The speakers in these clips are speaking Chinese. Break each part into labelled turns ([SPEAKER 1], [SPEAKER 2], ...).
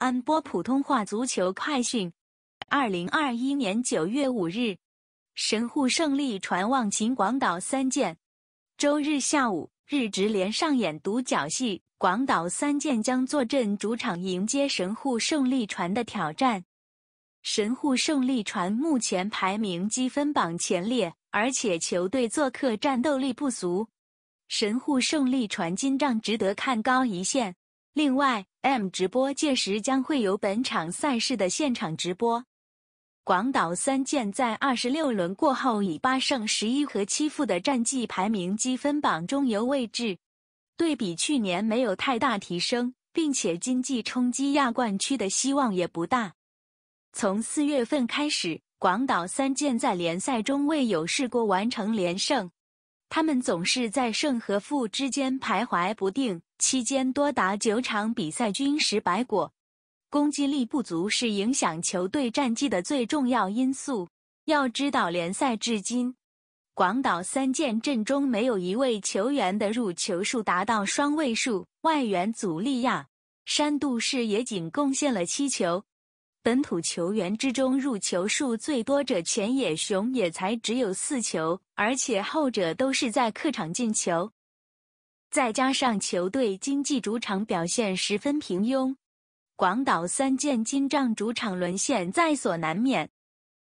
[SPEAKER 1] 安播普通话足球快讯，二零二一年九月五日，神户胜利船望秦广岛三舰。周日下午，日职联上演独角戏，广岛三舰将坐镇主场迎接神户胜利船的挑战。神户胜利船目前排名积分榜前列，而且球队做客战斗力不俗，神户胜利船今仗值得看高一线。另外。M 直播届时将会有本场赛事的现场直播。广岛三剑在二十六轮过后以八胜十一和七负的战绩排名积分榜中游位置，对比去年没有太大提升，并且经济冲击亚冠区的希望也不大。从四月份开始，广岛三剑在联赛中未有试过完成连胜。他们总是在胜和负之间徘徊不定，期间多达九场比赛均失白果，攻击力不足是影响球队战绩的最重要因素。要知道，联赛至今，广岛三剑阵中没有一位球员的入球数达到双位数，外援祖利亚、山度士也仅贡献了七球。本土球员之中，入球数最多者前野雄也才只有四球，而且后者都是在客场进球。再加上球队经济主场表现十分平庸，广岛三箭金帐主场沦陷在所难免。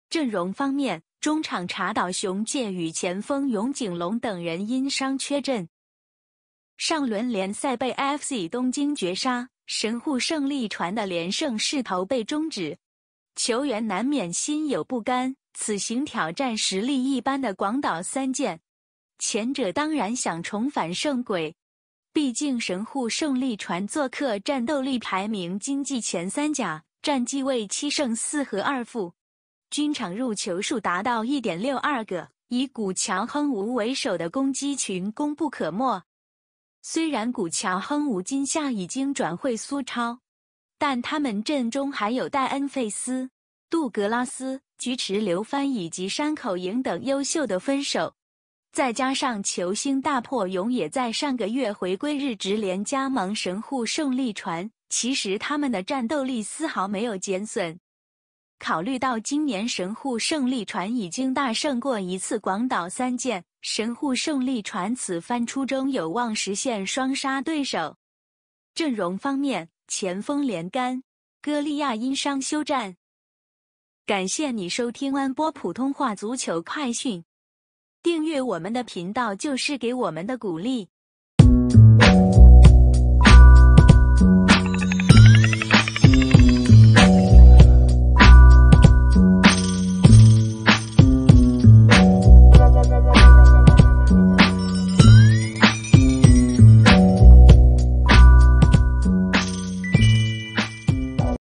[SPEAKER 1] 阵容方面，中场查岛雄介与前锋永井隆等人因伤缺阵，上轮联赛被 FC 东京绝杀。神户胜利船的连胜势头被终止，球员难免心有不甘。此行挑战实力一般的广岛三剑，前者当然想重返胜轨。毕竟神户胜利船做客战斗力排名经济前三甲，战绩为七胜四和二负，均场入球数达到一点六二个，以古桥亨吾为首的攻击群功不可没。虽然古桥亨吾今夏已经转会苏超，但他们阵中还有戴恩费斯、杜格拉斯、菊池刘帆以及山口莹等优秀的分手，再加上球星大破勇也在上个月回归日直连加盟神户胜利船，其实他们的战斗力丝毫没有减损。考虑到今年神户胜利船已经大胜过一次广岛三舰，神户胜利船此番出征有望实现双杀对手。阵容方面，前锋连杆、歌利亚因伤休战。感谢你收听安波普通话足球快讯，订阅我们的频道就是给我们的鼓励。